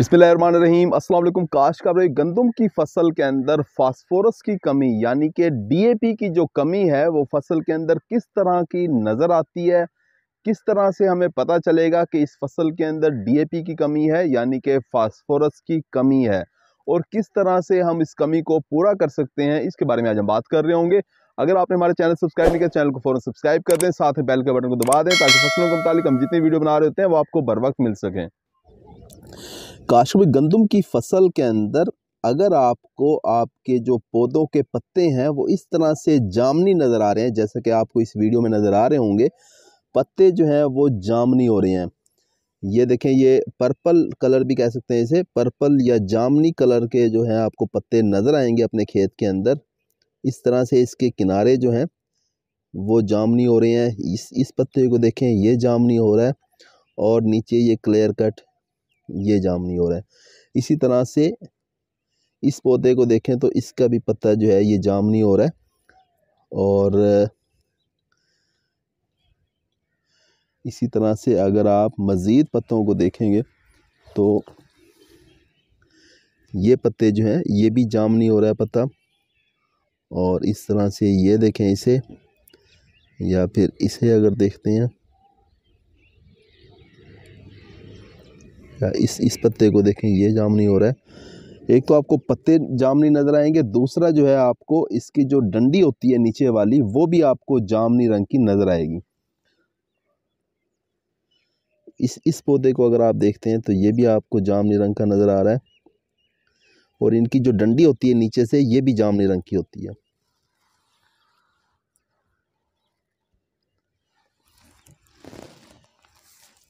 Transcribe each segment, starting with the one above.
अस्सलाम वालेकुम काश का गंदम की फसल के अंदर फास्फोरस की कमी यानी कि डीएपी की जो कमी है वो फसल के अंदर किस तरह की नज़र आती है किस तरह से हमें पता चलेगा कि इस फसल के अंदर डीएपी की कमी है यानी कि फास्फोरस की कमी है और किस तरह से हम इस कमी को पूरा कर सकते हैं इसके बारे में आज हम बात कर रहे होंगे अगर आपने हमारे चैनल सब्सक्राइब नहीं किया चैनल को फ़ौरन सब्सक्राइब कर दें साथ में बेल के बटन को दबा दें ताकि फसलों के मुतालिक हम जितनी वीडियो बना रहे होते हैं वो आपको बर वक्त मिल सकें काश्म गंदम की फसल के अंदर अगर आपको आपके जो पौधों के पत्ते हैं वो इस तरह से जामनी नज़र आ रहे हैं जैसा कि आपको इस वीडियो में नज़र आ रहे होंगे पत्ते जो हैं वो जामनी हो रहे हैं ये देखें ये पर्पल कलर भी कह सकते हैं इसे पर्पल या जामनी कलर के जो है आपको पत्ते नज़र आएंगे अपने खेत के अंदर इस तरह से इसके किनारे जो हैं वो जामनी हो रहे हैं इस इस पत्ते को देखें ये जामनी हो रहा है और नीचे ये क्लियर कट ये जाम नहीं हो रहा है इसी तरह से इस पौधे को देखें तो इसका भी पत्ता जो है ये जाम नहीं हो रहा है और इसी तरह से अगर आप मज़ीद पत्तों को देखेंगे तो ये पत्ते जो हैं ये भी जाम नहीं हो रहा है पत्ता और इस तरह से ये देखें इसे या फिर इसे अगर देखते हैं या इस इस पत्ते को देखें ये जामनी हो रहा है एक तो आपको पत्ते जामनी नज़र आएंगे दूसरा जो है आपको इसकी जो डंडी होती है नीचे वाली वो भी आपको जामनी रंग की नज़र आएगी इस इस पौधे को अगर आप देखते हैं तो ये भी आपको जामनी रंग का नज़र आ रहा है और इनकी जो डंडी होती है नीचे से ये भी जामनी रंग की होती है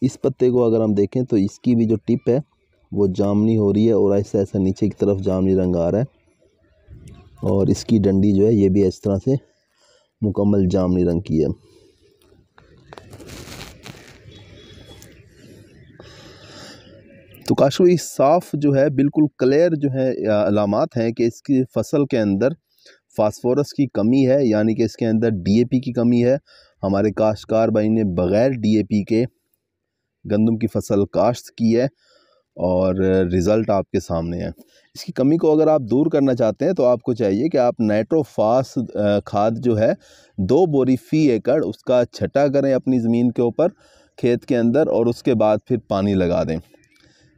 इस पत्ते को अगर हम देखें तो इसकी भी जो टिप है वो जामनी हो रही है और ऐसा ऐसा नीचे की तरफ जामनी रंग आ रहा है और इसकी डंडी जो है ये भी इस तरह से मुकम्मल जामनी रंग की है तो काशवी साफ़ जो है बिल्कुल क्लियर जो है अलामत हैं कि इसकी फसल के अंदर फास्फोरस की कमी है यानी कि इसके अंदर डीएपी की कमी है हमारे काश्कार भाई ने बग़ैर डीएपी के गंदम की फसल काश्त की है और रिज़ल्ट आपके सामने है इसकी कमी को अगर आप दूर करना चाहते हैं तो आपको चाहिए कि आप नाइट्रोफास खाद जो है दो बोरी फ़ी एकड़ उसका छटा करें अपनी ज़मीन के ऊपर खेत के अंदर और उसके बाद फिर पानी लगा दें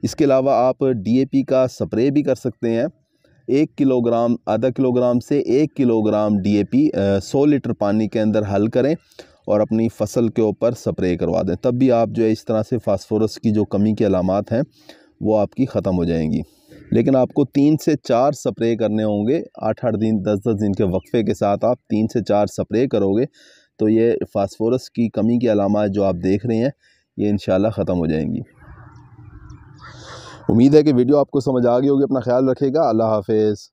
इसके अलावा आप डीएपी का स्प्रे भी कर सकते हैं एक किलोग्राम आधा किलोग्राम से एक किलोग्राम डी पी सौ लीटर पानी के अंदर हल करें और अपनी फसल के ऊपर स्प्रे करवा दें तब भी आप जो है इस तरह से फास्फोरस की जो कमी की अलामत हैं वो आपकी ख़त्म हो जाएंगी लेकिन आपको तीन से चार स्प्रे करने होंगे आठ आठ दिन दस दस दिन के वक्फे के साथ आप तीन से चार स्प्रे करोगे तो ये फास्फोरस की कमी की अलामत जो आप देख रहे हैं ये इन ख़त्म हो जाएंगी उम्मीद है कि वीडियो आपको समझ आ गई होगी अपना ख्याल रखेगा अल्लाह हाफिज़